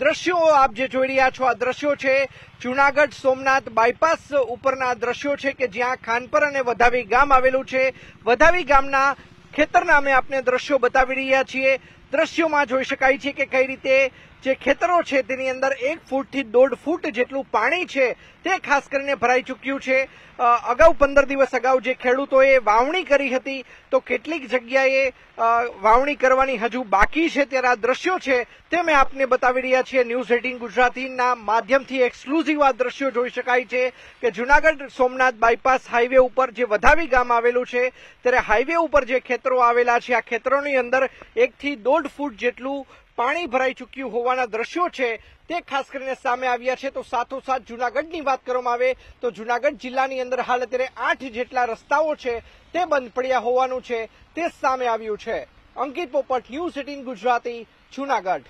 દ્રશ્યો આપ જે જોઈ રહ્યા છો આ દ્રશ્યો છે જૂનાગઢ સોમનાથ બાયપાસ ઉપરના દ્રશ્યો છે કે જ્યાં ખાનપર અને વધાવી ગામ આવેલું છે વધાવી ગામના ખેતર નામે આપને દ્રશ્યો બતાવી રહ્યા છીએ દ્રશ્યોમાં જોઈ શકાય છે કે કઈ રીતે જે ખેતરો છે તેની અંદર એક ફૂટથી દોઢ ફૂટ જેટલું પાણી છે તે ખાસ કરીને ભરાઈ ચૂક્યું છે અગાઉ પંદર દિવસ અગાઉ જે ખેડૂતોએ વાવણી કરી હતી તો કેટલીક જગ્યાએ વાવણી કરવાની હજુ બાકી છે ત્યારે આ દ્રશ્યો છે તે મેં આપને બતાવી રહ્યા છીએ ન્યૂઝ એટીન ગુજરાતીના માધ્યમથી એક્સક્લુઝિવ આ દ્રશ્યો જોઈ શકાય છે કે જુનાગઢ સોમનાથ બાયપાસ હાઈવે ઉપર જે વધાવી ગામ આવેલું છે ત્યારે હાઈવે ઉપર જે ખેતરો આવેલા છે આ ખેતરોની અંદર એકથી દોઢ દોઢ ફૂટ જેટલું પાણી ભરાઈ ચૂક્યું હોવાના દ્રશ્યો છે તે ખાસ કરીને સામે આવ્યા છે તો સાથોસાથ જૂનાગઢની વાત કરવામાં આવે તો જૂનાગઢ જિલ્લાની અંદર હાલ અત્યારે આઠ જેટલા રસ્તાઓ છે તે બંધ પડ્યા હોવાનું છે તે સામે આવ્યું છે અંકિત પોપટ ન્યૂઝ એટીન ગુજરાતી જૂનાગઢ